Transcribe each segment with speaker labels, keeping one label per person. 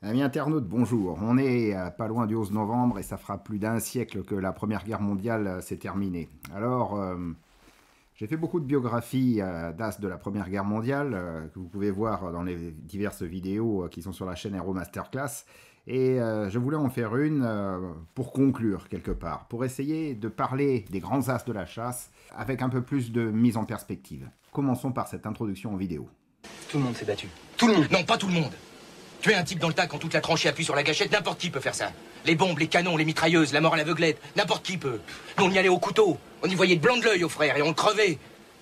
Speaker 1: Amis internautes, bonjour. On est pas loin du 11 novembre et ça fera plus d'un siècle que la Première Guerre mondiale euh, s'est terminée. Alors, euh, j'ai fait beaucoup de biographies euh, d'as de la Première Guerre mondiale que vous pouvez voir dans les diverses vidéos qui sont sur la chaîne Hero Masterclass. Et je voulais en faire une pour conclure quelque part, pour essayer de parler des grands as de la chasse avec un peu plus de mise en perspective. Commençons par cette introduction en vidéo. Tout le monde s'est battu. Tout le monde Non, pas tout le monde Tuer un type dans le tas quand toute la tranchée appuie sur la gâchette, n'importe qui peut faire ça. Les bombes, les canons, les mitrailleuses, la mort à l'aveuglette, n'importe qui peut. Nous, on y allait au couteau. On y voyait de blanc de l'œil au frère et on crevait.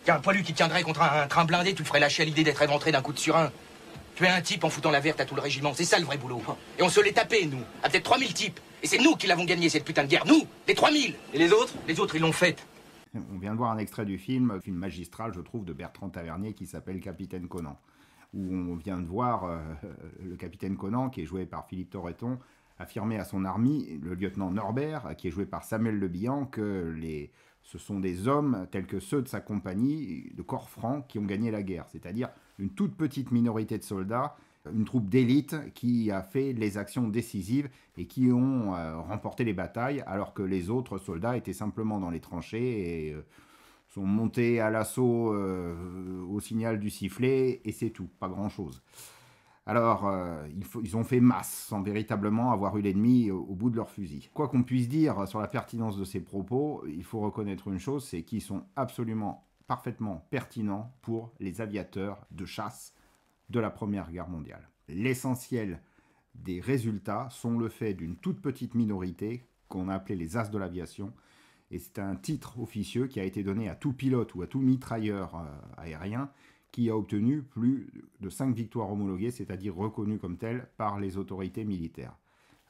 Speaker 1: Y a un poilu qui tiendrait contre un, train blindé, tu le ferais lâcher l'idée d'être éventré d'un coup de surin. es un type en foutant la verte à tout le régiment, c'est ça le vrai boulot. Et on se l'est tapé, nous, à peut-être 3000 types. Et c'est nous qui l'avons gagné, cette putain de guerre. Nous, les 3000 Et les autres Les autres, ils l'ont faite. On vient de voir un extrait du film, film magistral, je trouve, de Bertrand Tavernier qui s'appelle Capitaine Conan où on vient de voir euh, le capitaine Conan, qui est joué par Philippe Torreton, affirmer à son armée, le lieutenant Norbert, qui est joué par Samuel Le Bihan, que les, ce sont des hommes tels que ceux de sa compagnie, de corps franc, qui ont gagné la guerre, c'est-à-dire une toute petite minorité de soldats, une troupe d'élite qui a fait les actions décisives et qui ont euh, remporté les batailles, alors que les autres soldats étaient simplement dans les tranchées et euh, sont montés à l'assaut euh, au signal du sifflet, et c'est tout, pas grand-chose. Alors, euh, ils, ont fait masse, sans véritablement avoir eu l'ennemi au, bout de leur fusil. Quoi qu'on puisse dire sur la pertinence de ces propos, il faut reconnaître une chose, c'est qu'ils sont absolument, parfaitement pertinents pour les aviateurs de chasse de la Première Guerre mondiale. L'essentiel des résultats sont le fait d'une toute petite minorité qu'on a appelée les As de l'aviation, et c'est un titre officieux qui a été donné à tout pilote ou à tout mitrailleur euh, aérien qui a obtenu plus de 5 victoires homologuées, c'est-à-dire reconnues comme telles par les autorités militaires.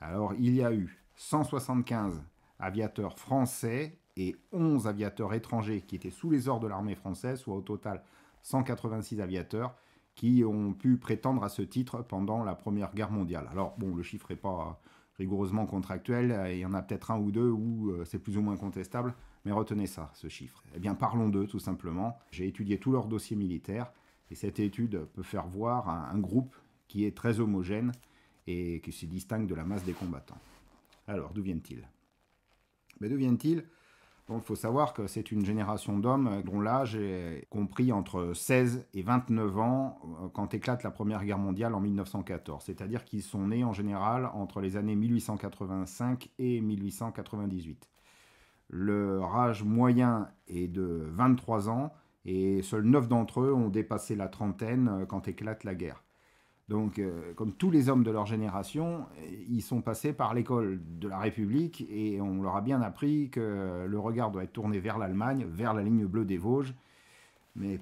Speaker 1: Alors il y a eu 175 aviateurs français et 11 aviateurs étrangers qui étaient sous les ordres de l'armée française, soit au total 186 aviateurs qui ont pu prétendre à ce titre pendant la Première Guerre mondiale. Alors bon, le chiffre n'est pas rigoureusement contractuel, euh, il y en a peut-être un ou deux où euh, c'est plus ou moins contestable, mais retenez ça, ce chiffre. Eh bien, parlons d'eux, tout simplement. J'ai étudié tous leurs dossiers militaires, et cette étude peut faire voir un, groupe qui est très homogène et qui se distingue de la masse des combattants. Alors, d'où viennent-ils Mais ben, D'où viennent-ils il faut savoir que c'est une génération d'hommes euh, dont l'âge est compris entre 16 et 29 ans euh, quand éclate la Première Guerre mondiale en 1914. C'est-à-dire qu'ils sont nés en général entre les années 1885 et 1898. Le âge moyen est de 23 ans et seuls 9 d'entre eux ont dépassé la trentaine euh, quand éclate la guerre. Donc, euh, comme tous les hommes de leur génération, euh, ils sont passés par l'école de la République et on leur a bien appris que le regard doit être tourné vers l'Allemagne, vers la ligne bleue des Vosges. Mais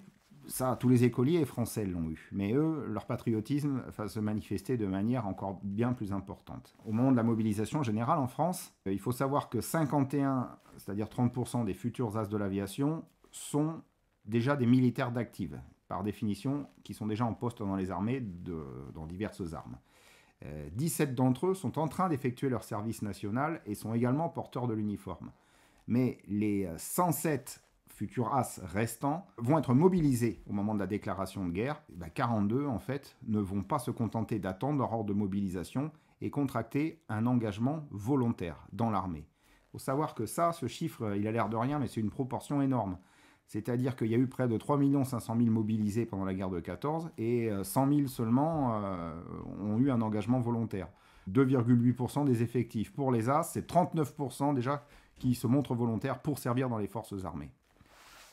Speaker 1: ça, tous les écoliers français l'ont eu. Mais eux, leur patriotisme va se manifester de manière encore bien plus importante. Au moment de la mobilisation générale en France, euh, il faut savoir que 51, c'est-à-dire 30% des futurs as de l'aviation, sont déjà des militaires d'active par définition, qui sont déjà en poste dans les armées, dans diverses armes. 17 euh, d'entre eux sont en train d'effectuer leur service national et sont également porteurs de l'uniforme. Mais les 107 euh, futurs as restants vont être mobilisés au moment de la déclaration de guerre. 42, ben, en fait, ne vont pas se contenter d'attendre leur de mobilisation et contracter un engagement volontaire dans l'armée. Il faut savoir que ça, ce chiffre, il a l'air de rien, mais c'est une proportion énorme. C'est-à-dire qu'il y a eu près de 3 500 000 mobilisés pendant la guerre de 14 et 100 euh, 000 seulement euh, ont eu un engagement volontaire. 2,8% des effectifs. Pour les As, c'est 39% déjà qui se montrent volontaires pour servir dans les forces armées.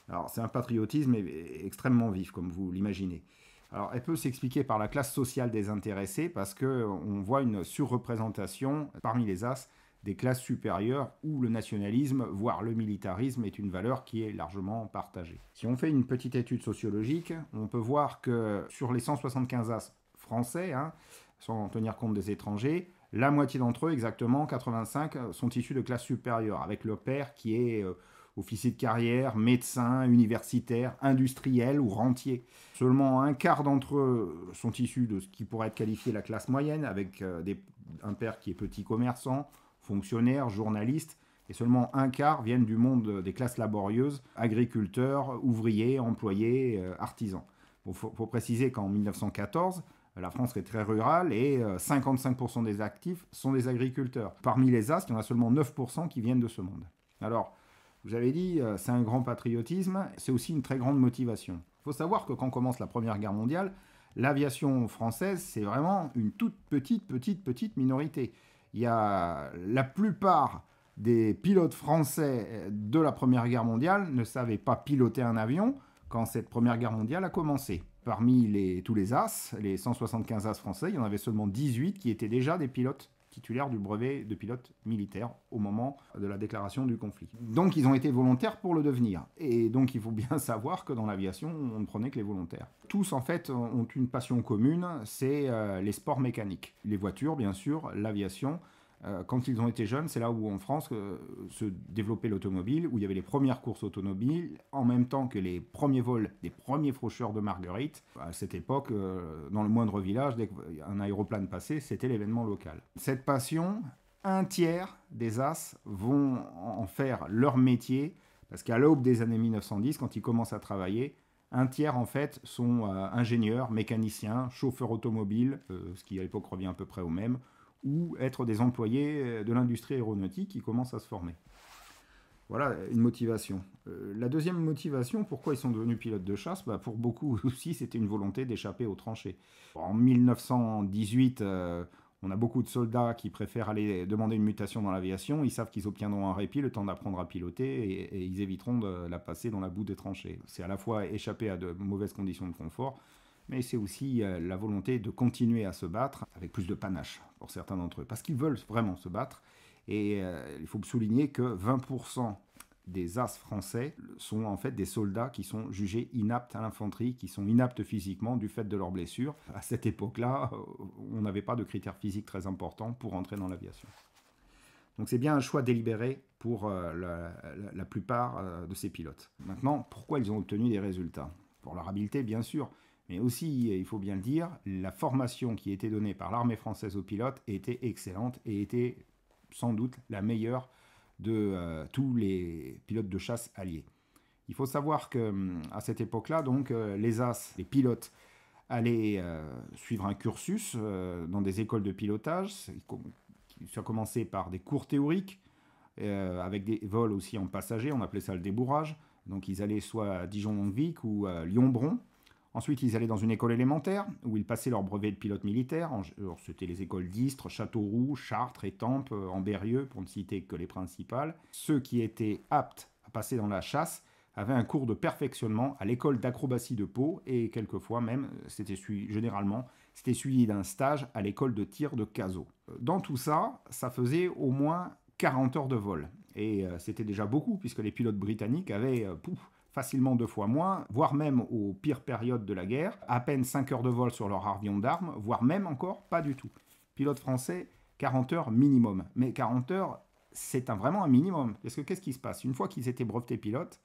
Speaker 1: Alors c'est un patriotisme extrêmement vif, comme vous l'imaginez. Alors elle peut s'expliquer par la classe sociale des intéressés parce qu'on voit une surreprésentation parmi les As des classes supérieures où le nationalisme, voire le militarisme, est une valeur qui est largement partagée. Si on fait une petite étude sociologique, on peut voir que sur les 175 As français, hein, sans tenir compte des étrangers, la moitié d'entre eux, exactement 85, sont issus de classes supérieures, avec le père qui est euh, officier de carrière, médecin, universitaire, industriel ou rentier. Seulement un quart d'entre eux sont issus de ce qui pourrait être qualifié la classe moyenne, avec euh, des, un père qui est petit commerçant, fonctionnaires, journalistes, et seulement un quart viennent du monde des classes laborieuses, agriculteurs, ouvriers, employés, euh, artisans. Il faut, faut, préciser qu'en 1914, la France est très rurale et 55% euh, des actifs sont des agriculteurs. Parmi les As, il y en a seulement 9% qui viennent de ce monde. Alors, vous avez dit, euh, c'est un grand patriotisme, c'est aussi une très grande motivation. Il faut savoir que quand commence la Première Guerre mondiale, l'aviation française, c'est vraiment une toute petite, petite, petite minorité. Il y a la plupart des pilotes français euh, de la Première Guerre mondiale ne savaient pas piloter un avion quand cette Première Guerre mondiale a commencé. Parmi les, tous les As, les 175 As français, il y en avait seulement 18 qui étaient déjà des pilotes titulaire du brevet de pilote militaire au moment de la déclaration du conflit. Donc ils ont été volontaires pour le devenir. Et donc il faut bien savoir que dans l'aviation, on ne prenait que les volontaires. Tous en fait ont une passion commune, c'est euh, les sports mécaniques. Les voitures bien sûr, l'aviation, euh, quand ils ont été jeunes, c'est là où en France euh, se développait l'automobile, où il y avait les premières courses automobiles, en même temps que les premiers vols des premiers faucheurs de marguerite. À cette époque, euh, dans le moindre village, dès qu'un aéroplane passait, c'était l'événement local. Cette passion, un tiers des As vont en faire leur métier, parce qu'à l'aube des années 1910, quand ils commencent à travailler, un tiers, en fait, sont ingénieurs, mécaniciens, chauffeurs automobiles, ce qui à l'époque revient à peu près au même, ou être des employés euh, de l'industrie aéronautique qui commencent à se former. Voilà une motivation. Euh, la deuxième motivation, pourquoi ils sont devenus pilotes de chasse bah, Pour beaucoup aussi, c'était une volonté d'échapper aux tranchées. En 1918, euh, on a beaucoup de soldats qui préfèrent aller demander une mutation dans l'aviation. Ils savent qu'ils obtiendront un répit, le temps d'apprendre à piloter, et, ils éviteront de la passer dans la boue des tranchées. C'est à la fois échapper à de mauvaises conditions de confort, mais c'est aussi euh, la volonté de continuer à se battre avec plus de panache pour certains d'entre eux, parce qu'ils veulent vraiment se battre. Et euh, il faut souligner que 20% des as français sont en fait des soldats qui sont jugés inaptes à l'infanterie, qui sont inaptes physiquement du fait de leurs blessures. À cette époque-là, on n'avait pas de critères physiques très importants pour entrer dans l'aviation. Donc c'est bien un choix délibéré pour euh, la, plupart de ces pilotes. Maintenant, pourquoi ils ont obtenu des résultats Pour leur habileté, bien sûr, mais aussi, il faut bien le dire, la formation qui était donnée par l'armée française aux pilotes était excellente et était sans doute la meilleure de euh, tous les pilotes de chasse alliés. Il faut savoir que hum, à cette époque-là, donc euh, les as, les pilotes allaient euh, suivre un cursus dans des écoles de pilotage. Ça commençait par des cours théoriques avec des vols aussi en passager. On appelait ça le débourrage. Donc ils allaient soit à Dijon-Longvic ou à Lyon-Bron Ensuite, ils allaient dans une école élémentaire, où ils passaient leur brevet de pilote militaire. Euh, c'était les écoles d'Istre, Châteauroux, Chartres, Étampes, Ambérieux, euh, pour ne citer que les principales. Ceux qui étaient aptes à passer dans la chasse avaient un cours de perfectionnement à l'école d'acrobatie de Pau, et quelquefois même, euh, c'était généralement, c'était suivi d'un stage à l'école de tir de Cazaux. Dans tout ça, ça faisait au moins 40 heures de vol. Et c'était déjà beaucoup, puisque les pilotes britanniques avaient facilement deux fois moins, voire même aux pires périodes de la guerre, à peine 5 heures de vol sur leur avion d'armes, voire même encore pas du tout. Pilote français, 40 heures minimum. Mais 40 heures, c'est un, vraiment un minimum. Parce que qu'est-ce qui se passe Une fois qu'ils étaient brevetés pilotes,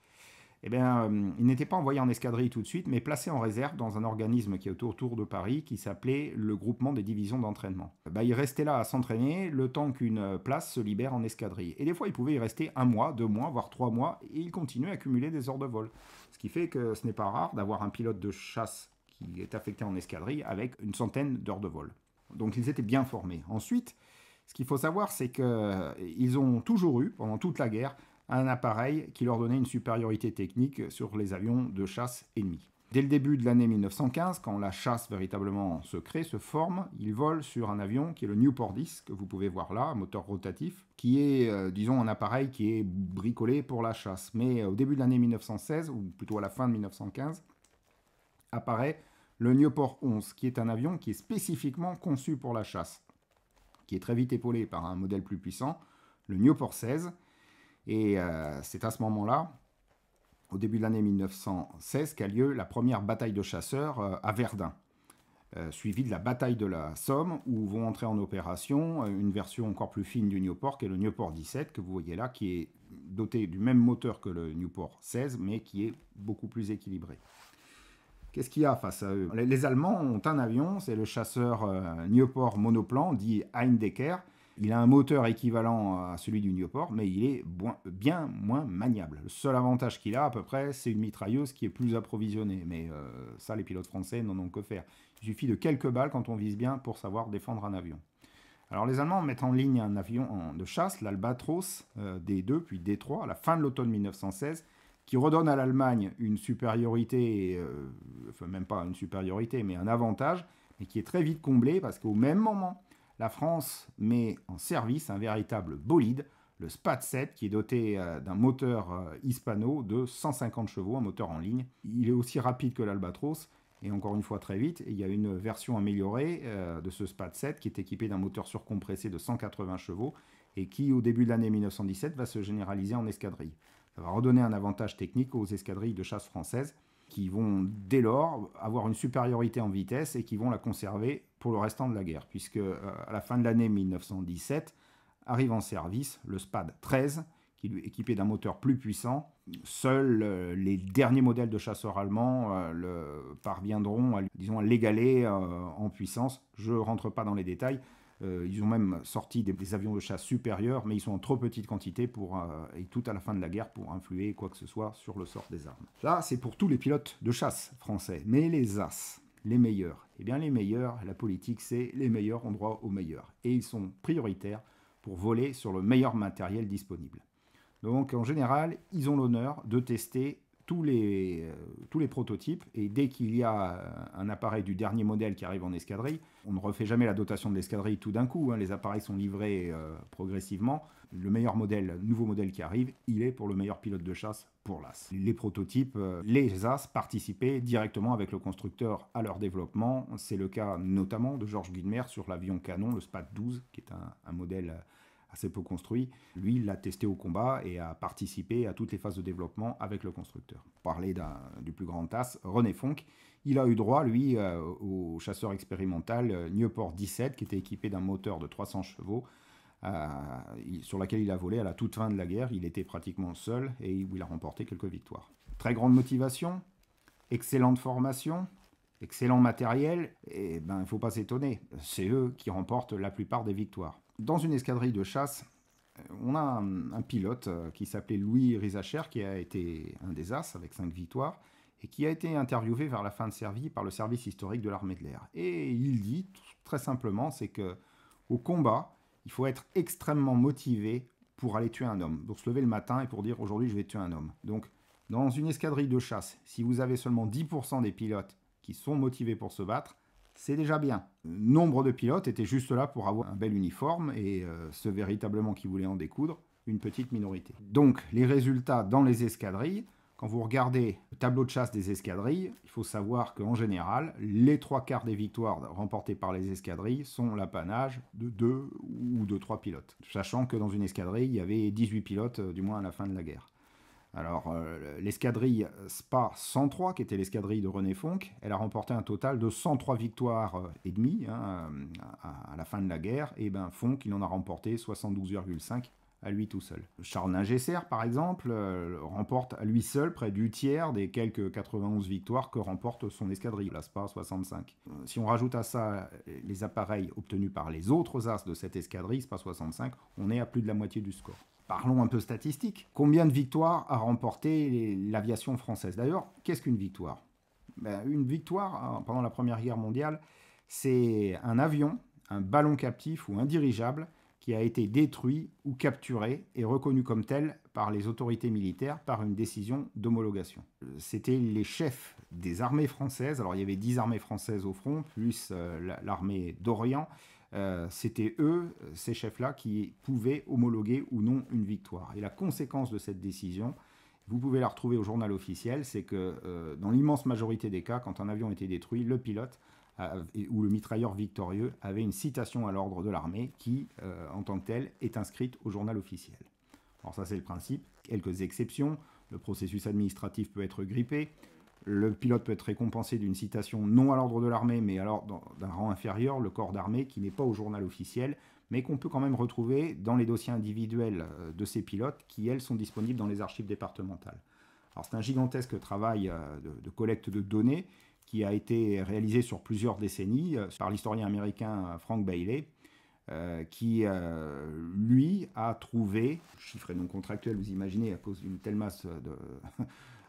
Speaker 1: eh bien, euh, il n'était pas envoyés en escadrille tout de suite, mais placés en réserve dans un organisme qui est autour de Paris, qui s'appelait le groupement des divisions d'entraînement. Bah, il restait là à s'entraîner le temps qu'une place se libère en escadrille. Et des fois, ils pouvaient y rester un mois, deux mois, voire trois mois, et ils continuaient à cumuler des heures de vol. Ce qui fait que ce n'est pas rare d'avoir un pilote de chasse qui est affecté en escadrille avec une centaine d'heures de vol. Donc ils étaient bien formés. Ensuite, ce qu'il faut savoir, c'est qu'ils euh, ont toujours eu, pendant toute la guerre, un appareil qui leur donnait une supériorité technique sur les avions de chasse ennemis. Dès le début de l'année 1915, quand la chasse véritablement se crée, se forme, ils volent sur un avion qui est le Newport 10, que vous pouvez voir là, moteur rotatif, qui est, euh, disons, un appareil qui est bricolé pour la chasse. Mais euh, au début de l'année 1916, ou plutôt à la fin de 1915, apparaît le Newport 11, qui est un avion qui est spécifiquement conçu pour la chasse, qui est très vite épaulé par un modèle plus puissant, le Newport 16, et euh, c'est à ce moment-là, au début de l'année 1916, qu'a lieu la première bataille de chasseurs euh, à Verdun, euh, suivie de la bataille de la Somme, où vont entrer en opération une version encore plus fine du Newport, qui est le Newport 17, que vous voyez là, qui est doté du même moteur que le Newport 16, mais qui est beaucoup plus équilibré. Qu'est-ce qu'il y a face à eux Les Allemands ont un avion, c'est le chasseur Newport monoplan, dit Heindecker, il a un moteur équivalent à celui du Newport, mais il est bien moins maniable. Le seul avantage qu'il a, à peu près, c'est une mitrailleuse qui est plus approvisionnée. Mais euh, ça, les pilotes français n'en ont que faire. Il suffit de quelques balles quand on vise bien pour savoir défendre un avion. Alors les Allemands mettent en ligne un avion de chasse, l'Albatros euh, D2 puis D3 à la fin de l'automne 1916, qui redonne à l'Allemagne une supériorité, euh, enfin même pas une supériorité, mais un avantage, mais qui est très vite comblé parce qu'au même moment, la France met en service un véritable bolide, le Spad 7, qui est doté euh, d'un moteur euh, hispano de 150 chevaux, un moteur en ligne. Il est aussi rapide que l'Albatros, et encore une fois très vite. il y a une version améliorée euh, de ce Spad 7 qui est équipé d'un moteur surcompressé de 180 chevaux et qui, au début de l'année 1917, va se généraliser en escadrille. Ça va redonner un avantage technique aux escadrilles de chasse françaises qui vont dès lors avoir une supériorité en vitesse et qui vont la conserver pour le restant de la guerre, puisque euh, à la fin de l'année 1917 arrive en service le SPAD 13, qui est équipé d'un moteur plus puissant. Seuls euh, les derniers modèles de chasseurs allemands euh, le, parviendront à, à l'égaler en puissance. Je rentre pas dans les détails. Euh, ils ont même sorti des, avions de chasse supérieurs, mais ils sont en trop petite quantité pour, euh, et tout à la fin de la guerre pour influer quoi que ce soit sur le sort des armes. Là, c'est pour tous les pilotes de chasse français, mais les As, les meilleurs. Eh bien, les meilleurs, la politique, c'est les meilleurs ont droit aux meilleurs. Et ils sont prioritaires pour voler sur le meilleur matériel disponible. Donc, en général, ils ont l'honneur de tester tous les, euh, tous les prototypes et dès qu'il y a euh, un appareil du dernier modèle qui arrive en escadrille, on ne refait jamais la dotation de l'escadrille tout d'un coup, hein. les appareils sont livrés euh, progressivement. Le meilleur modèle, nouveau modèle qui arrive, il est pour le meilleur pilote de chasse pour l'AS. Les prototypes, les AS participaient directement avec le constructeur à leur développement. C'est le cas notamment de Georges Guilmer sur l'avion canon, le SPAD 12 qui est un modèle c'est peu construit, lui, il l'a testé au combat et a participé à toutes les phases de développement avec le constructeur. Parler du plus grand TAS, René Fonck, il a eu droit, lui, euh, au chasseur expérimental euh, Nieuport 17, qui était équipé d'un moteur de 300 chevaux, euh, sur laquelle il a volé à la toute fin de la guerre. Il était pratiquement seul et il a remporté quelques victoires. Très grande motivation, excellente formation, excellent matériel, et eh ben il faut pas s'étonner, c'est eux qui remportent la plupart des victoires dans une escadrille de chasse, euh, on a un, pilote euh, qui s'appelait Louis Rizacher, qui a été un des As avec cinq victoires, et qui a été interviewé vers la fin de service par le service historique de l'armée de l'air. Et il dit très simplement, c'est que au combat, il faut être extrêmement motivé pour aller tuer un homme, pour se lever le matin et pour dire aujourd'hui je vais tuer un homme. Donc dans une escadrille de chasse, si vous avez seulement 10% des pilotes qui sont motivés pour se battre, c'est déjà bien. Nombre de pilotes étaient juste là pour avoir un bel uniforme et euh, ce ceux véritablement qui voulaient en découdre, une petite minorité. Donc les résultats dans les escadrilles, quand vous regardez le tableau de chasse des escadrilles, il faut savoir qu'en général, les trois quarts des victoires remportées par les escadrilles sont l'apanage de deux ou de trois pilotes. Sachant que dans une escadrille, il y avait 18 pilotes, euh, du moins à la fin de la guerre. Alors, euh, l'escadrille Spa 103, qui était l'escadrille de René Fonck, elle a remporté un total de 103 victoires euh, et demie hein, euh, à, la fin de la guerre. Et ben Fonck, il en a remporté 72,5 à lui tout seul. Charles Ningesser, par exemple, remporte à lui seul près du tiers des quelques 91 victoires que remporte son escadrille, la spa 65. si on rajoute à ça les appareils obtenus par les autres as de cette escadrille, SPA 65, on est à plus de la moitié du score. Parlons un peu statistiques. Combien de victoires a remporté l'aviation française D'ailleurs, qu'est-ce qu'une victoire ben, Une victoire, euh, pendant la Première Guerre mondiale, c'est un avion, un ballon captif ou un dirigeable qui a été détruit ou capturé et reconnu comme tel par les autorités militaires par une décision d'homologation. C'était les chefs des armées françaises, alors il y avait dix armées françaises au front, plus euh, l'armée d'Orient, euh, c'était eux, ces chefs-là, qui pouvaient homologuer ou non une victoire. Et la conséquence de cette décision, vous pouvez la retrouver au journal officiel, c'est que euh, dans l'immense majorité des cas, quand un avion était détruit, le pilote ou le mitrailleur victorieux avait une citation à l'ordre de l'armée qui, euh, en tant que telle, est inscrite au journal officiel. Alors ça c'est le principe, quelques exceptions, le processus administratif peut être grippé, le pilote peut être récompensé d'une citation non à l'ordre de l'armée, mais alors d'un rang inférieur, le corps d'armée, qui n'est pas au journal officiel, mais qu'on peut quand même retrouver dans les dossiers individuels euh, de ces pilotes, qui, elles, sont disponibles dans les archives départementales. Alors c'est un gigantesque travail euh, de, collecte de données qui a été réalisé sur plusieurs décennies euh, par l'historien américain Frank Bailey, qui, lui, a trouvé, chiffre et non contractuel, vous imaginez, à cause d'une telle masse de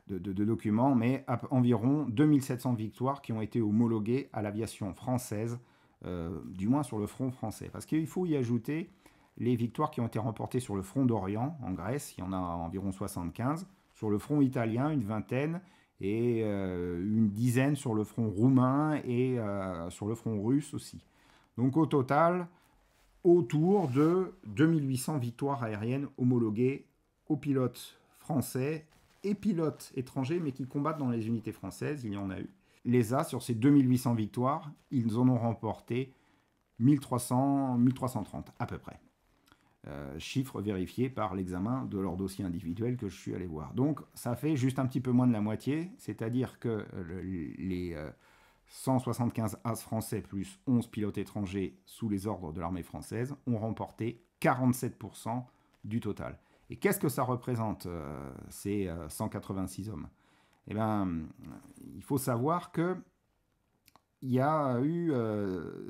Speaker 1: de, documents, mais environ 2700 victoires qui ont été homologuées à l'aviation française, euh, du moins sur le front français. Parce qu'il faut y ajouter les victoires qui ont été remportées sur le front d'Orient, en Grèce, il y en a environ 75, sur le front italien, une vingtaine, et euh, une dizaine sur le front roumain et euh, sur le front russe aussi. Donc au total, autour de 2800 victoires aériennes homologuées aux pilotes français et pilotes étrangers, mais qui combattent dans les unités françaises. Il y en a eu. Les AS, sur ces 2800 victoires, ils en ont remporté 1300, 1330 à peu près. Euh, chiffre vérifié par l'examen de leur dossier individuel que je suis allé voir. Donc ça fait juste un petit peu moins de la moitié, c'est-à-dire que euh, les 175 euh, as français plus 11 pilotes étrangers sous les ordres de l'armée française ont remporté 47% du total. Et qu'est-ce que ça représente, euh, ces 186 euh, hommes Eh bien, il faut savoir que il y a eu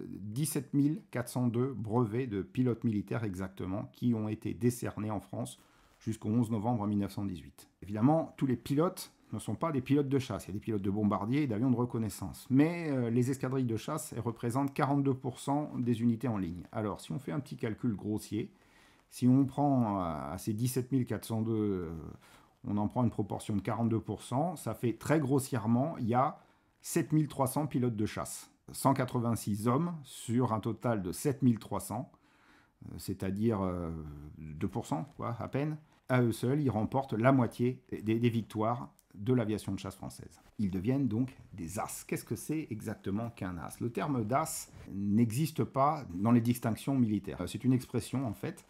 Speaker 1: 17 euh, 402 brevets de pilotes militaires exactement qui ont été décernés en France jusqu'au 11 novembre 1918. Évidemment, tous les pilotes ne sont pas des pilotes de chasse, il y a des pilotes de bombardiers et d'avions de reconnaissance. Mais les escadrilles de chasse représentent 42% des unités en ligne. Alors si on fait un petit calcul grossier, si on prend euh, à ces 17 402, euh, on en prend une proportion de 42%, ça fait très grossièrement, il y a 7300 pilotes de chasse. 186 hommes sur un total de 7300, euh, c'est-à-dire 2%, quoi, à peine. À eux seuls, ils remportent la moitié des, des victoires de l'aviation de chasse française. Ils deviennent donc des as. Qu'est-ce que c'est exactement qu'un as Le terme d'as n'existe pas dans les distinctions militaires. C'est une expression en fait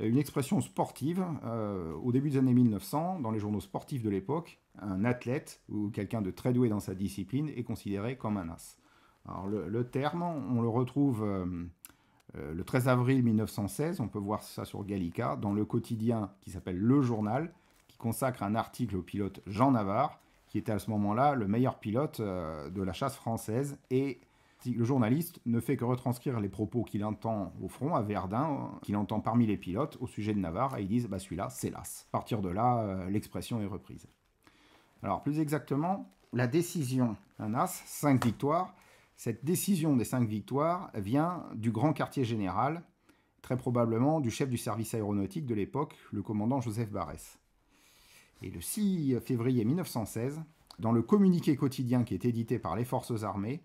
Speaker 1: euh, une expression sportive euh, au début des années 1900 dans les journaux sportifs de l'époque. Un athlète ou quelqu'un de très doué dans sa discipline est considéré comme un as. Alors le, terme, on le retrouve euh, le 13 avril 1916, on peut voir ça sur Gallica, dans le quotidien qui s'appelle Le Journal, qui consacre un article au pilote Jean Navarre, qui était à ce moment-là le meilleur pilote de la chasse française et le journaliste ne fait que retranscrire les propos qu'il entend au front à Verdun, qu'il entend parmi les pilotes au sujet de Navarre, et ils disent bah, celui-là, c'est l'as. À partir de là, euh, l'expression est reprise. Alors plus exactement, la décision, d'un as, cinq victoires. Cette décision des cinq victoires vient du grand quartier général, très probablement du chef du service aéronautique de l'époque, le commandant Joseph Barès. Et le 6 février 1916, dans le communiqué quotidien qui est édité par les forces armées,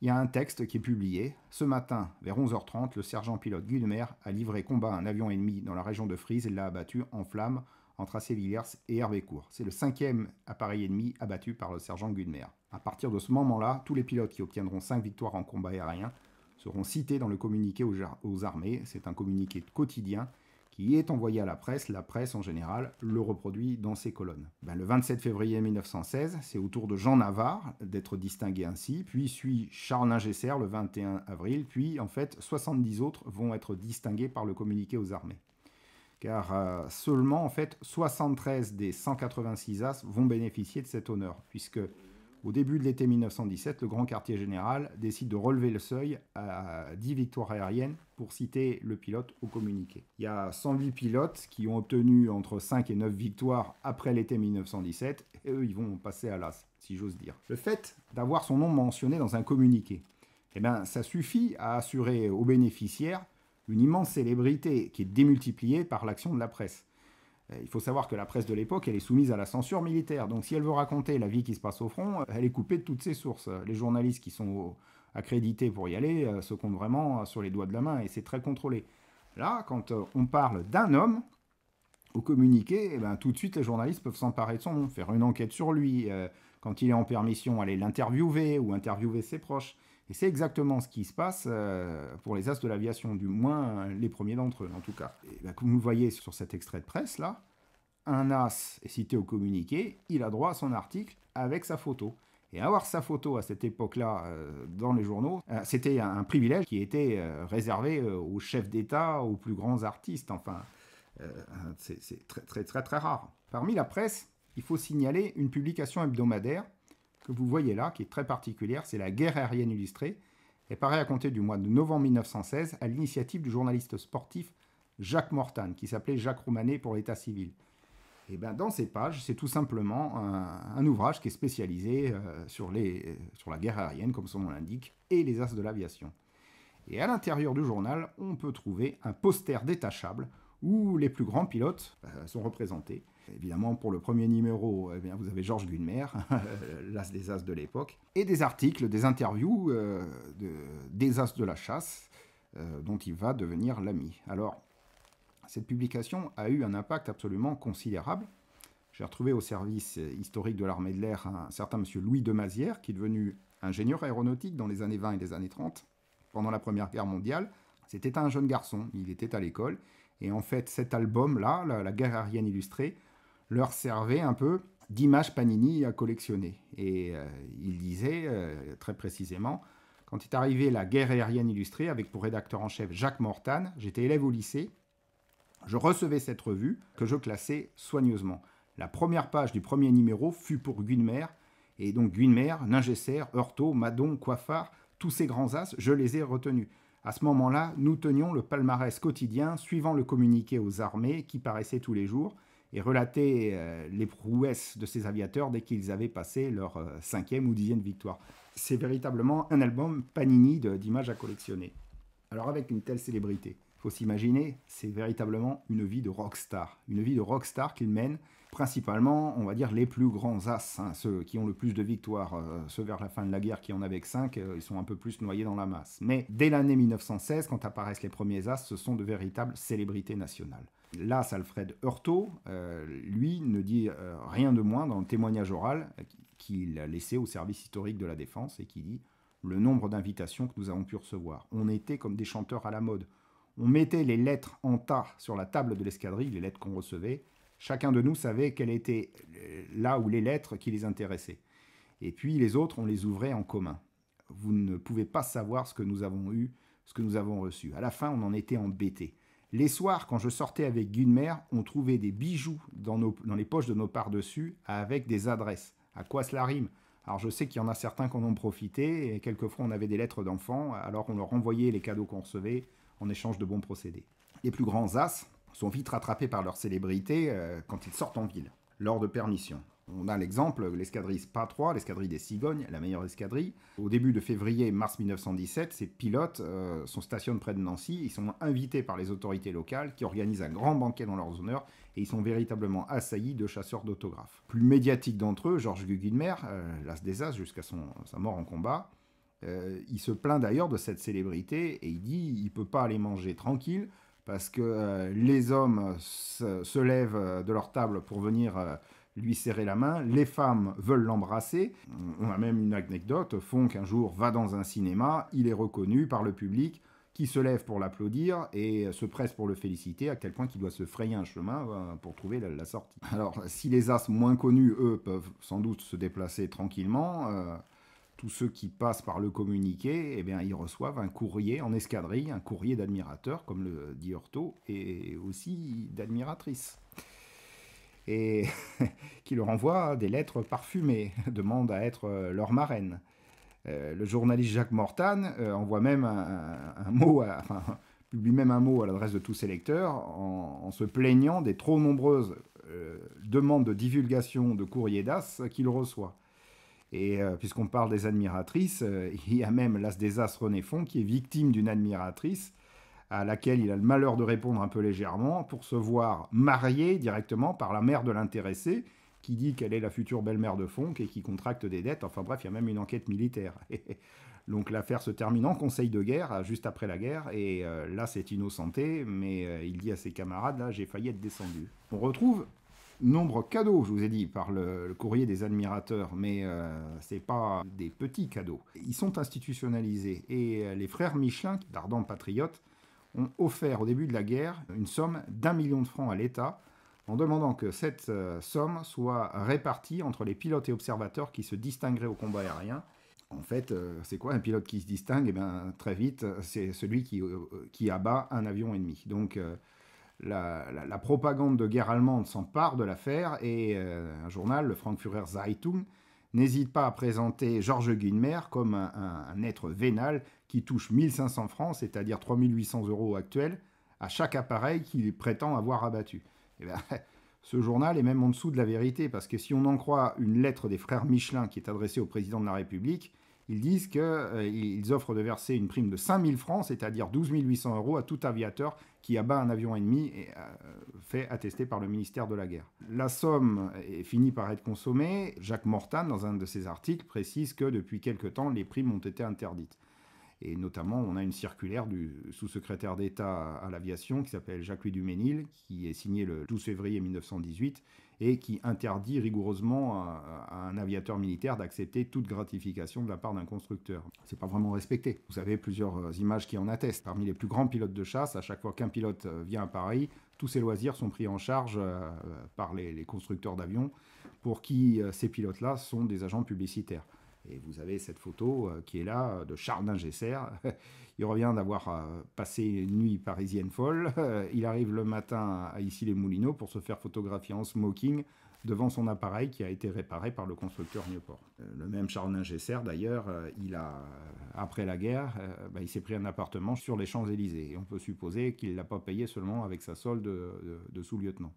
Speaker 1: il y a un texte qui est publié. Ce matin, vers 11h30, le sergent-pilote Gudemer a livré combat à un avion ennemi dans la région de Frise et l'a abattu en flammes entre Assevillers et Hervécourt. C'est le cinquième appareil ennemi abattu par le sergent Gunmer. À partir de ce moment-là, tous les pilotes qui obtiendront 5 victoires en combat aérien seront cités dans le communiqué aux armées. C'est un communiqué quotidien qui est envoyé à la presse, la presse en général le reproduit dans ses colonnes. Ben, le 27 février 1916, c'est au tour de Jean Navarre d'être distingué ainsi, puis suit Charles Ingesser le 21 avril, puis en fait 70 autres vont être distingués par le communiqué aux armées. Car euh, seulement en fait 73 des 186 as vont bénéficier de cet honneur, puisque au début de l'été 1917, le grand quartier général décide de relever le seuil à 10 victoires aériennes pour citer le pilote au communiqué. Il y a 108 pilotes qui ont obtenu entre 5 et 9 victoires après l'été 1917 et eux ils vont passer à l'as, si j'ose dire. Le fait d'avoir son nom mentionné dans un communiqué, eh bien, ça suffit à assurer aux bénéficiaires une immense célébrité qui est démultipliée par l'action de la presse. Euh, il faut savoir que la presse de l'époque, elle est soumise à la censure militaire. Donc si elle veut raconter la vie qui se passe au front, euh, elle est coupée de toutes ses sources. Les journalistes qui sont accrédités pour y aller euh, se comptent vraiment sur les doigts de la main et c'est très contrôlé. Là, quand on parle d'un homme, au communiqué, eh ben, tout de suite les journalistes peuvent s'emparer de son nom, faire une enquête sur lui, quand il est en permission, aller l'interviewer ou interviewer ses proches. Et c'est exactement ce qui se passe euh, pour les as de l'aviation, du moins euh, les premiers d'entre eux en tout cas. Et bah, comme vous le voyez sur cet extrait de presse là, un as est cité au communiqué, il a droit à son article avec sa photo. Et avoir sa photo à cette époque-là euh, dans les journaux, c'était un, privilège qui était réservé aux chefs d'État, aux plus grands artistes. Enfin, c'est très, très, très, très rare. Parmi la presse, il faut signaler une publication hebdomadaire que vous voyez là, qui est très particulière, c'est la guerre aérienne illustrée. Elle paraît à compter du mois de novembre 1916 à l'initiative du journaliste sportif Jacques Mortan, qui s'appelait Jacques Roumanet pour l'état civil. Et eh ben dans ces pages, c'est tout simplement un, ouvrage qui est spécialisé euh, sur, les, euh, sur la guerre aérienne, comme son nom l'indique, et les as de l'aviation. Et à l'intérieur du journal, on peut trouver un poster détachable où les plus grands pilotes euh, sont représentés. Évidemment, pour le premier numéro, eh vous avez Georges Gunmer, l'as des as de l'époque, et des articles, des interviews euh, des as de la chasse, euh, dont il va devenir l'ami. Alors, cette publication a eu un impact absolument considérable. J'ai retrouvé au service historique de l'armée de l'air un certain monsieur Louis de Mazière, qui est devenu ingénieur aéronautique dans les années 20 et les années 30, pendant la Première Guerre mondiale. C'était un jeune garçon, il était à l'école, et en fait cet album-là, la guerre aérienne illustrée, leur servait un peu d'image Panini à collectionner. Et euh, il disait euh, très précisément, quand est arrivée la guerre aérienne illustrée avec pour rédacteur en chef Jacques Mortan, j'étais élève au lycée, je recevais cette revue que je classais soigneusement. La première page du premier numéro fut pour Guinemer, et donc Guinemer, Ningesser, Heurto, Madon, Coiffard, tous ces grands as, je les ai retenus. À ce moment-là, nous tenions le palmarès quotidien suivant le communiqué aux armées qui paraissait tous les jours, et relater euh, les prouesses de ces aviateurs dès qu'ils avaient passé leur euh, cinquième ou dixième victoire. C'est véritablement un album panini d'images à collectionner. Alors avec une telle célébrité, faut s'imaginer, c'est véritablement une vie de rockstar, une vie de rockstar qu'il mène principalement, on va dire, les plus grands as, hein, ceux qui ont le plus de victoires, euh, ceux vers la fin de la guerre qui en avaient cinq, euh, ils sont un peu plus noyés dans la masse. Mais dès l'année 1916, quand apparaissent les premiers as, ce sont de véritables célébrités nationales. L'as Alfred Hurtaud, euh, lui, ne dit rien de moins dans le témoignage oral qu'il a laissé au service historique de la défense et qui dit le nombre d'invitations que nous avons pu recevoir. On était comme des chanteurs à la mode. On mettait les lettres en tas sur la table de l'escadrille, les lettres qu'on recevait, Chacun de nous savait qu'elle était là où les lettres qui les intéressaient. Et puis les autres, on les ouvrait en commun. Vous ne pouvez pas savoir ce que nous avons eu, ce que nous avons reçu. À la fin, on en était embêtés. Les soirs, quand je sortais avec Gunmer on trouvait des bijoux dans, nos, les poches de nos pardessus avec des adresses. À quoi cela rime Alors je sais qu'il y en a certains qu'on en ont profité, et quelquefois on avait des lettres d'enfants, alors on leur envoyait les cadeaux qu'on recevait en échange de bons procédés. Les plus grands as, sont vite rattrapés par leur célébrité euh, quand ils sortent en ville, lors de permission. On a l'exemple, l'escadrille SPA 3, l'escadrille des Cigognes, la meilleure escadrille. Au début de février-mars 1917, ces pilotes euh, sont stationnés près de Nancy, ils sont invités par les autorités locales qui organisent un grand banquet dans leurs honneurs et ils sont véritablement assaillis de chasseurs d'autographes. Plus médiatique d'entre eux, Georges Guguinmer euh, l'as des as jusqu'à sa mort en combat, il se plaint d'ailleurs de cette célébrité et il dit il peut pas aller manger tranquille parce que euh, les hommes se, lèvent euh, de leur table pour venir euh, lui serrer la main, les femmes veulent l'embrasser, on a même une anecdote, font un jour va dans un cinéma, il est reconnu par le public, qui se lève pour l'applaudir et se presse pour le féliciter, à quel point qu'il doit se frayer un chemin pour trouver la, sortie. Alors, si les As moins connus, eux, peuvent sans doute se déplacer tranquillement, tous ceux qui passent par le communiqué, eh bien, ils reçoivent un courrier en escadrille, un courrier d'admirateur, comme le dit Horto, et aussi d'admiratrices, Et qui leur envoient des lettres parfumées, demandent à être euh, leur marraine. Euh, le journaliste Jacques Mortan euh, envoie même un, mot, à, publie même un mot à l'adresse de tous ses lecteurs en, se plaignant des trop nombreuses demandes de divulgation de courriers d'as qu'il reçoit. Et euh, puisqu'on parle des admiratrices, euh, il y a même l'as des as Fonc qui est victime d'une admiratrice à laquelle il a le malheur de répondre un peu légèrement pour se voir marié directement par la mère de l'intéressé qui dit qu'elle est la future belle-mère de Fonck et qui contracte des dettes. Enfin bref, il y a même une enquête militaire. Donc l'affaire se termine en conseil de guerre, juste après la guerre, et euh, là c'est innocenté, mais il dit à ses camarades, là j'ai failli être descendu. On retrouve Nombre cadeaux, je vous ai dit, par le, courrier des admirateurs, mais ce euh, c'est pas des petits cadeaux. Ils sont institutionnalisés et euh, les frères Michelin, d'ardents patriotes, ont offert au début de la guerre une somme d'un million de francs à l'État en demandant que cette euh, somme soit répartie entre les pilotes et observateurs qui se distingueraient au combat aérien. En fait, c'est quoi un pilote qui se distingue Eh bien, très vite, c'est celui qui, qui abat un avion ennemi. Donc, la, propagande de guerre allemande s'empare de l'affaire et euh, un journal, le Frankfurter Zeitung, n'hésite pas à présenter Georges Guinmer comme un, être vénal qui touche 1500 francs, c'est-à-dire 3800 euros actuels, à chaque appareil qu'il prétend avoir abattu. Eh ben, ce journal est même en dessous de la vérité, parce que si on en croit une lettre des frères Michelin qui est adressée au président de la République, ils disent qu'ils euh, offrent de verser une prime de 5000 francs, c'est-à-dire 12 800 euros à tout aviateur qui abat un avion ennemi et, euh, fait attester par le ministère de la Guerre. La somme finit par être consommée. Jacques Mortan, dans un de ses articles, précise que depuis quelque temps, les primes ont été interdites. Et notamment, on a une circulaire du sous-secrétaire d'État à l'aviation qui s'appelle Jacques-Louis Duménil, qui est signée le 12 février 1918 et qui interdit rigoureusement à, un aviateur militaire d'accepter toute gratification de la part d'un constructeur. n'est pas vraiment respecté. Vous avez plusieurs euh, images qui en attestent. Parmi les plus grands pilotes de chasse, à chaque fois qu'un pilote euh, vient à Paris, tous ses loisirs sont pris en charge euh, par les constructeurs d'avions, pour qui ces pilotes-là sont des agents publicitaires. Et vous avez cette photo euh, qui est là de Charles Gesser. Il revient d'avoir euh, passé une nuit parisienne folle. Euh, il arrive le matin à Issy-les-Moulineaux pour se faire photographier en smoking devant son appareil qui a été réparé par le constructeur Nieuport. Le même Charles Gesser, d'ailleurs, il a, après la guerre, bah, il s'est pris un appartement sur les Champs-Élysées. Et on peut supposer qu'il ne l'a pas payé seulement avec sa solde de sous-lieutenant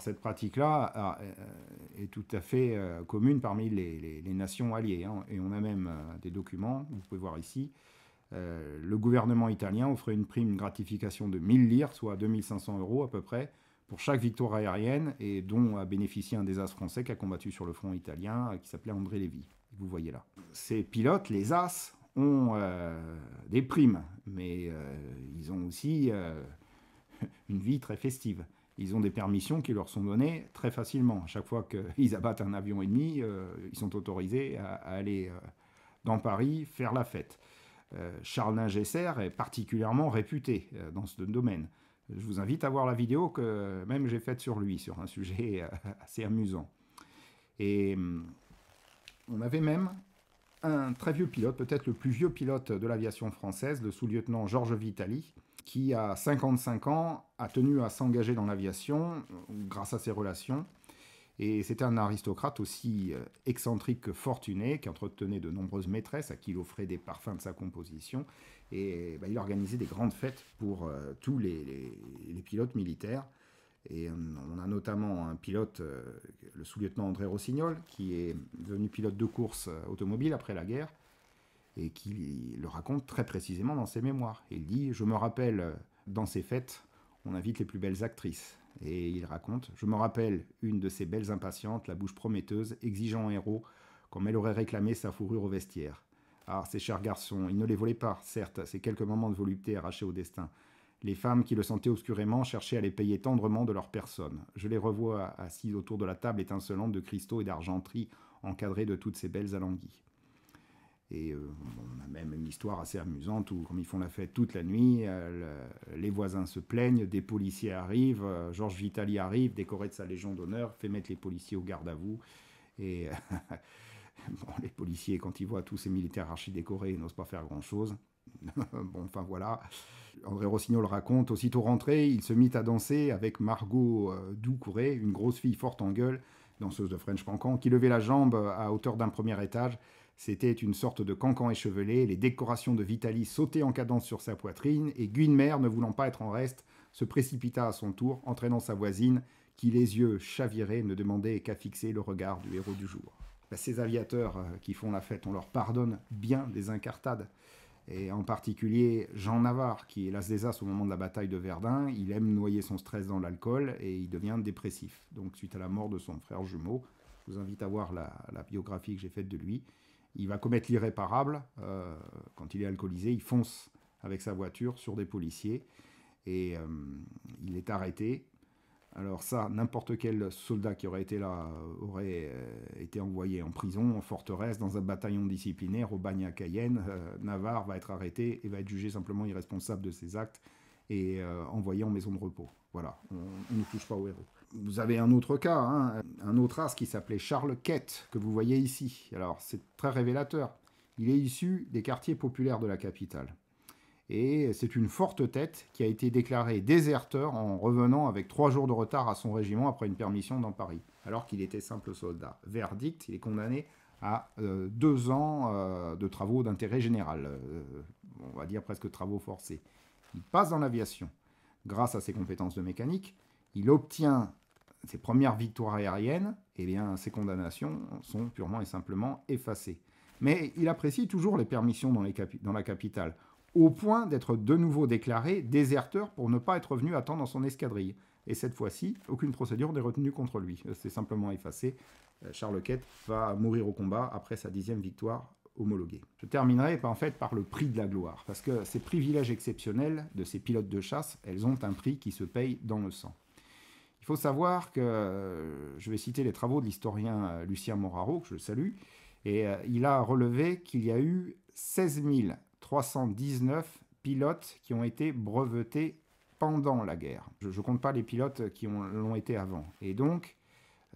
Speaker 1: cette pratique-là euh, est tout à fait euh, commune parmi les, nations alliées. Hein. et on a même euh, des documents, vous pouvez voir ici, le gouvernement italien offrait une prime, une gratification de 1000 lire, soit 2500 euros à peu près, pour chaque victoire aérienne, et dont a bénéficié un des as français qui a combattu sur le front italien, qui s'appelait André Lévy. Vous voyez là. Ces pilotes, les as, ont des primes, mais ils ont aussi une vie très festive ils ont des permissions qui leur sont données très facilement. chaque fois qu'ils abattent un avion ennemi, euh, ils sont autorisés à, aller euh, dans Paris faire la fête. Euh, Charles Ningesser est particulièrement réputé dans ce domaine. Je vous invite à voir la vidéo que même j'ai faite sur lui, sur un sujet assez amusant. Et hum, on avait même un très vieux pilote, peut-être le plus vieux pilote de l'aviation française, le sous-lieutenant Georges Vitali, qui, à 55 ans, a tenu à s'engager dans l'aviation grâce à ses relations. Et c'était un aristocrate aussi euh, excentrique que fortuné, qui entretenait de nombreuses maîtresses, à qui il offrait des parfums de sa composition. Et bah, il organisait des grandes fêtes pour euh, tous les, pilotes militaires. Et euh, on a notamment un pilote, le sous-lieutenant André Rossignol, qui est devenu pilote de course automobile après la guerre et qui le raconte très précisément dans ses mémoires. Il dit Je me rappelle, dans ces fêtes, on invite les plus belles actrices. Et il raconte Je me rappelle une de ces belles impatientes, la bouche prometteuse, exigeant un héros, comme elle aurait réclamé sa fourrure au vestiaire. Ah, ces chers garçons, ils ne les volaient pas, certes, ces quelques moments de volupté arrachés au destin. Les femmes qui le sentaient obscurément cherchaient à les payer tendrement de leur personne. Je les revois assises autour de la table étincelante de cristaux et d'argenterie, encadrées de toutes ces belles alanguilles. Et euh, on a même une histoire assez amusante où, comme ils font la fête toute la nuit, euh, les voisins se plaignent, des policiers arrivent, euh, Georges Vitali arrive, décoré de sa Légion d'honneur, fait mettre les policiers au garde à vous. Et les policiers, quand ils voient tous ces militaires archidécorés, ils n'osent pas faire grand-chose. bon, enfin voilà. André Rossignol raconte aussitôt rentré, il se mit à danser avec Margot Doucouré, une grosse fille forte en gueule, danseuse de French Cancan, qui levait la jambe à hauteur d'un premier étage c'était une sorte de cancan échevelé, les décorations de Vitali sautaient en cadence sur sa poitrine, et Guinemer, ne voulant pas être en reste, se précipita à son tour, entraînant sa voisine, qui, les yeux chavirés, ne demandait qu'à fixer le regard du héros du jour. Bah, ces aviateurs euh, qui font la fête, on leur pardonne bien des incartades. Et en particulier Jean Navarre, qui est las des As au moment de la bataille de Verdun, il aime noyer son stress dans l'alcool et il devient dépressif. Donc suite à la mort de son frère jumeau, je vous invite à voir la biographie que j'ai faite de lui, il va commettre l'irréparable. Euh, quand il est alcoolisé, il fonce avec sa voiture sur des policiers et euh, il est arrêté. Alors ça, n'importe quel soldat qui aurait été là euh, aurait été envoyé en prison, en forteresse, dans un bataillon disciplinaire, au bagne à Cayenne. Navarre va être arrêté et va être jugé simplement irresponsable de ses actes et envoyé en maison de repos. Voilà, on ne touche pas au héros. Vous avez un autre cas, hein, un autre as qui s'appelait Charles Kett, que vous voyez ici. Alors c'est très révélateur. Il est issu des quartiers populaires de la capitale. Et c'est une forte tête qui a été déclarée déserteur en revenant avec trois jours de retard à son régiment après une permission dans Paris, alors qu'il était simple soldat. Verdict, il est condamné à euh, deux ans euh, de travaux d'intérêt général, euh, on va dire presque travaux forcés. Il passe dans l'aviation grâce à ses compétences de mécanique, il obtient ses premières victoires aériennes, et eh bien ses condamnations sont purement et simplement effacées. Mais il apprécie toujours les permissions dans, la capitale, au point d'être de nouveau déclaré déserteur pour ne pas être venu à temps dans son escadrille. Et cette fois-ci, aucune procédure n'est retenue contre lui. C'est simplement effacé. Euh, Charles Quette va mourir au combat après sa dixième victoire homologuée. Je terminerai ben, en fait par le prix de la gloire, parce que ces privilèges exceptionnels de ces pilotes de chasse, elles ont un prix qui se paye dans le sang. Il faut savoir que, euh, je vais citer les travaux de l'historien euh, Lucien Moraro, que je salue, et euh, il a relevé qu'il y a eu 16 319 pilotes qui ont été brevetés pendant la guerre. Je ne compte pas les pilotes qui l'ont été avant. Et donc,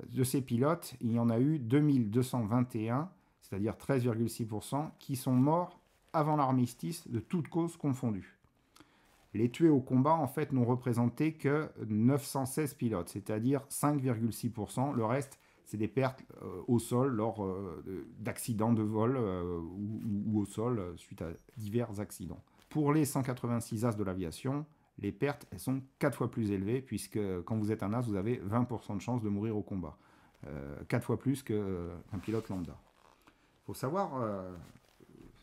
Speaker 1: de ces pilotes, il y en a eu 2221, c'est-à-dire 13,6%, qui sont morts avant l'armistice de toutes causes confondues les tués au combat, en fait, n'ont représenté que 916 pilotes, c'est-à-dire 5,6%. Le reste, c'est des pertes euh, au sol lors euh, d'accidents de vol euh, ou, au sol suite à divers accidents. Pour les 186 As de l'aviation, les pertes elles sont 4 fois plus élevées, puisque quand vous êtes un As, vous avez 20% de chances de mourir au combat. 4 fois plus qu'un pilote lambda. Il faut savoir,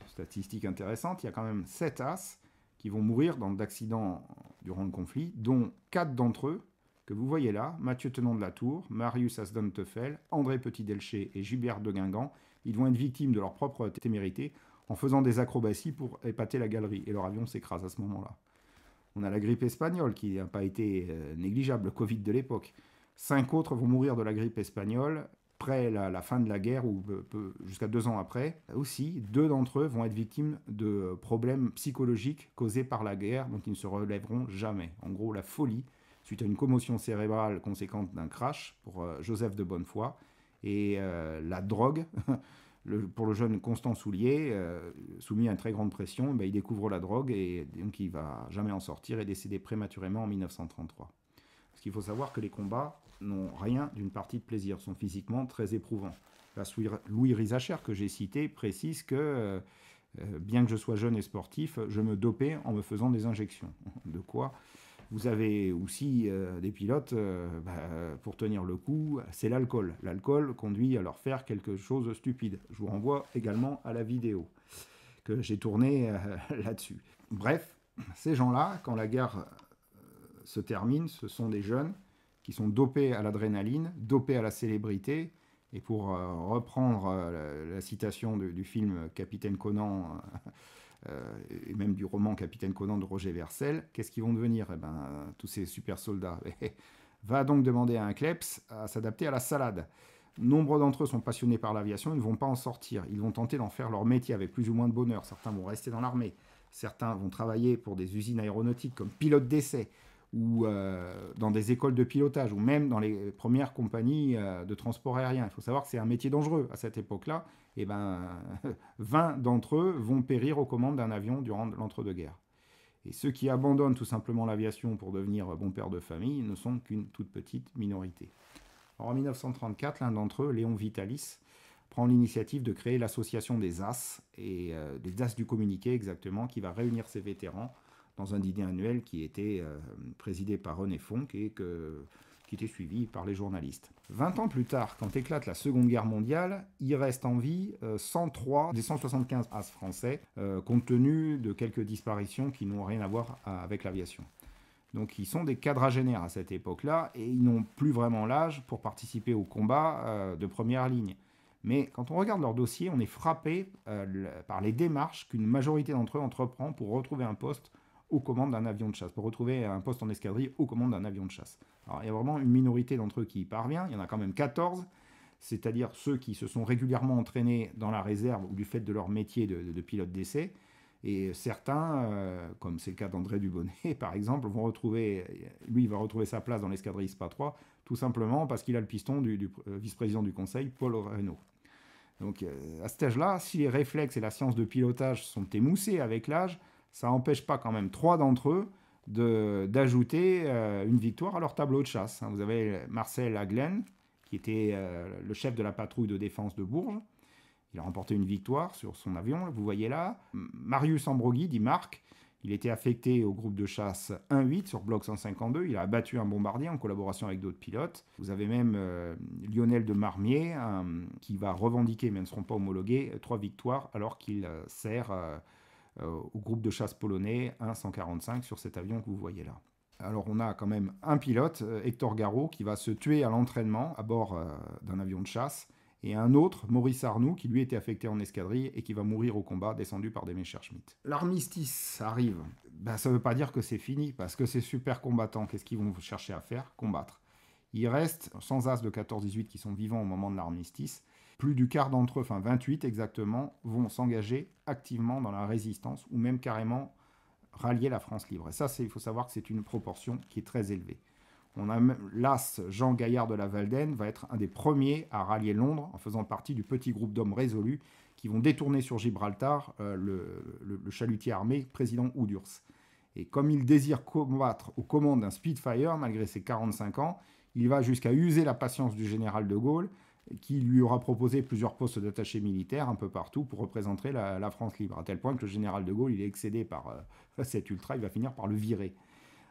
Speaker 1: statistique intéressante, il y a quand même 7 As qui vont mourir dans d'accidents durant le conflit, dont quatre d'entre eux que vous voyez là, Mathieu Tenon de la Tour, Marius Asdon Teufel, André Petit-Delcher et Gilbert de Guingamp, ils vont être victimes de leur propre témérité en faisant des acrobaties pour épater la galerie, et leur avion s'écrase à ce moment-là. On a la grippe espagnole qui n'a pas été euh, négligeable, le Covid de l'époque. Cinq autres vont mourir de la grippe espagnole, après la, fin de la guerre ou euh, jusqu'à deux ans après, aussi, deux d'entre eux vont être victimes de problèmes psychologiques causés par la guerre dont ils ne se relèveront jamais. En gros, la folie suite à une commotion cérébrale conséquente d'un crash pour euh, Joseph de Bonnefoy et euh, la drogue. pour le jeune Constant Soulier, soumis à une très grande pression, ben, il découvre la drogue et donc il va jamais en sortir et décéder prématurément en 1933. Parce qu'il faut savoir que les combats n'ont rien d'une partie de plaisir, sont physiquement très éprouvants. Louis Rizacher, que j'ai cité, précise que, euh, euh, bien que je sois jeune et sportif, je me dopais en me faisant des injections. De quoi vous avez aussi euh, des pilotes, bah, pour tenir le coup, c'est l'alcool. L'alcool conduit à leur faire quelque chose de stupide. Je vous renvoie également à la vidéo que j'ai tournée là-dessus. Bref, ces gens-là, quand la guerre se termine, ce sont des jeunes qui sont dopés à l'adrénaline, dopés à la célébrité. Et pour euh, reprendre euh, la, citation du film Capitaine Conan, euh, et même du roman Capitaine Conan de Roger Vercel, qu'est-ce qu'ils vont devenir eh ben, Tous ces super soldats. Va donc demander à un kleps à s'adapter à la salade. Nombre d'entre eux sont passionnés par l'aviation, ils ne vont pas en sortir. Ils vont tenter d'en faire leur métier avec plus ou moins de bonheur. Certains vont rester dans l'armée. Certains vont travailler pour des usines aéronautiques comme pilote d'essai ou euh, dans des écoles de pilotage, ou même dans les premières compagnies euh, de transport aérien. Il faut savoir que c'est un métier dangereux à cette époque-là. Et eh ben, 20 d'entre eux vont périr aux commandes d'un avion durant l'entre-deux-guerres. Et ceux qui abandonnent tout simplement l'aviation pour devenir bon père de famille ne sont qu'une toute petite minorité. en 1934, l'un d'entre eux, Léon Vitalis, prend l'initiative de créer l'association des As, et euh, des As du communiqué exactement, qui va réunir ses vétérans dans un dîner annuel qui était euh, présidé par René Fonck et que, qui était suivi par les journalistes. 20 ans plus tard, quand éclate la Seconde Guerre mondiale, il reste en vie 103 euh, des 175 as français, euh, compte tenu de quelques disparitions qui n'ont rien à voir avec l'aviation. Donc ils sont des quadragénaires à cette époque-là et ils n'ont plus vraiment l'âge pour participer au combat de première ligne. Mais quand on regarde leur dossier, on est frappé par les démarches qu'une majorité d'entre eux entreprend pour retrouver un poste aux commandes d'un avion de chasse, pour retrouver un poste en escadrille aux commandes d'un avion de chasse. Alors il y a vraiment une minorité d'entre eux qui y parvient, il y en a quand même 14, c'est-à-dire ceux qui se sont régulièrement entraînés dans la réserve ou du fait de leur métier de, pilote d'essai. Et certains, euh, comme c'est le cas d'André Dubonnet par exemple, vont retrouver, lui il va retrouver sa place dans l'escadrille SPA 3, tout simplement parce qu'il a le piston du, euh, vice-président du conseil, Paul Renault. Donc euh, à cet âge-là, si les réflexes et la science de pilotage sont émoussés avec l'âge, ça n'empêche pas quand même trois d'entre eux d'ajouter euh, une victoire à leur tableau de chasse. Hein. Vous avez Marcel Aglen, qui était euh, le chef de la patrouille de défense de Bourges. Il a remporté une victoire sur son avion, vous voyez là. Marius Ambrogui, dit Marc, il était affecté au groupe de chasse 1-8 sur bloc 152. Il a abattu un bombardier en collaboration avec d'autres pilotes. Vous avez même euh, Lionel de Marmier, qui va revendiquer, mais ne seront pas homologués, trois victoires alors qu'il sert euh, au groupe de chasse polonais 145 sur cet avion que vous voyez là. Alors on a quand même un pilote, euh, Hector Garot, qui va se tuer à l'entraînement à bord euh, d'un avion de chasse, et un autre, Maurice Arnoux, qui lui était affecté en escadrille et qui va mourir au combat, descendu par des Schmitt. L'armistice arrive. Ben, ça ne veut pas dire que c'est fini, parce que c'est super combattants, qu'est-ce qu'ils vont chercher à faire Combattre. Il reste, sans as de 14-18 qui sont vivants au moment de l'armistice, plus du quart d'entre eux, enfin 28 exactement, vont s'engager activement dans la résistance ou même carrément rallier la France libre. Et ça, il faut savoir que c'est une proportion qui est très élevée. On a l'as Jean Gaillard de la Valden va être un des premiers à rallier Londres en faisant partie du petit groupe d'hommes résolus qui vont détourner sur Gibraltar euh, le, chalutier armé président Oudurs. Et comme il désire combattre aux commandes d'un Spitfire, malgré ses 45 ans, il va jusqu'à user la patience du général de Gaulle qui lui aura proposé plusieurs postes d'attaché militaire un peu partout pour représenter la, France libre, à tel point que le général de Gaulle, il est excédé par euh, cet ultra, il va finir par le virer.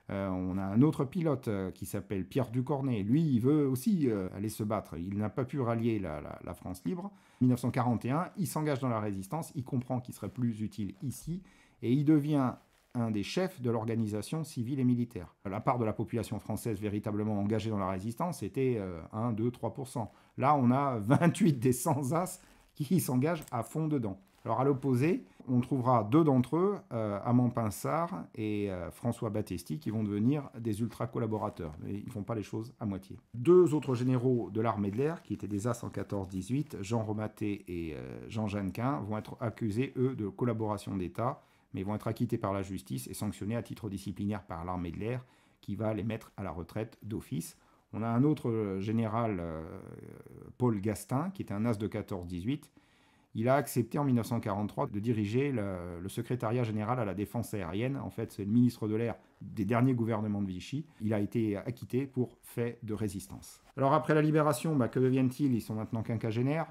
Speaker 1: Euh, on a un autre pilote euh, qui s'appelle Pierre Ducornet. Lui, il veut aussi aller se battre. Il n'a pas pu rallier la, la France libre. 1941, il s'engage dans la résistance. Il comprend qu'il serait plus utile ici. Et il devient un des chefs de l'organisation civile et militaire. La part de la population française véritablement engagée dans la résistance était 1, 2, 3 Là, on a 28 des 100 As qui s'engagent à fond dedans. Alors à l'opposé, on trouvera deux d'entre eux, euh, Amand Pinsard et euh, François Battesti, qui vont devenir des ultra collaborateurs. Mais ils ne font pas les choses à moitié. Deux autres généraux de l'armée de l'air, qui étaient des As en 14-18, Jean Romaté et euh, Jean Jeannequin, vont être accusés, eux, de collaboration d'État, mais vont être acquittés par la justice et sanctionnés à titre disciplinaire par l'armée de l'air, qui va les mettre à la retraite d'office. On a un autre euh, général, euh, Paul Gastin, qui était un as de 14-18. Il a accepté en 1943 de diriger le, secrétariat général à la défense aérienne. En fait, c'est le ministre de l'air des derniers gouvernements de Vichy. Il a été acquitté pour fait de résistance. Alors après la libération, bah, que deviennent-ils Ils sont maintenant quinquagénaires.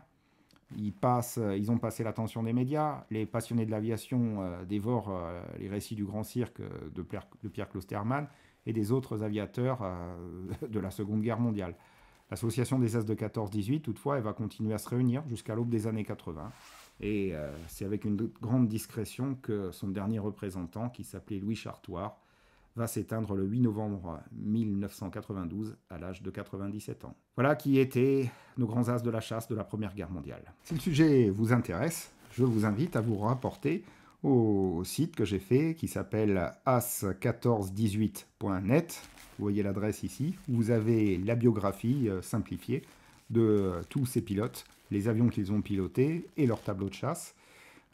Speaker 1: Ils, passent, euh, ils ont passé l'attention des médias. Les passionnés de l'aviation dévorent les récits du grand cirque de Pierre, de et des autres aviateurs euh, de la Seconde Guerre mondiale. L'association des As de 14-18, toutefois, elle va continuer à se réunir jusqu'à l'aube des années 80. Et euh, c'est avec une grande discrétion que son dernier représentant, qui s'appelait Louis Chartoir, va s'éteindre le 8 novembre 1992 à l'âge de 97 ans. Voilà qui étaient nos grands as de la chasse de la Première Guerre mondiale. Si le sujet vous intéresse, je vous invite à vous rapporter au site que j'ai fait qui s'appelle as1418.net. Vous voyez l'adresse ici. Vous avez la biographie euh, simplifiée de tous ces pilotes, les avions qu'ils ont pilotés et leur tableau de chasse.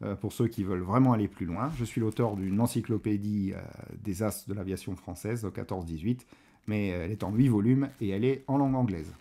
Speaker 1: Euh, pour ceux qui veulent vraiment aller plus loin, je suis l'auteur d'une encyclopédie euh, des as de l'aviation française, 1418, mais elle est en 8 volumes et elle est en langue anglaise.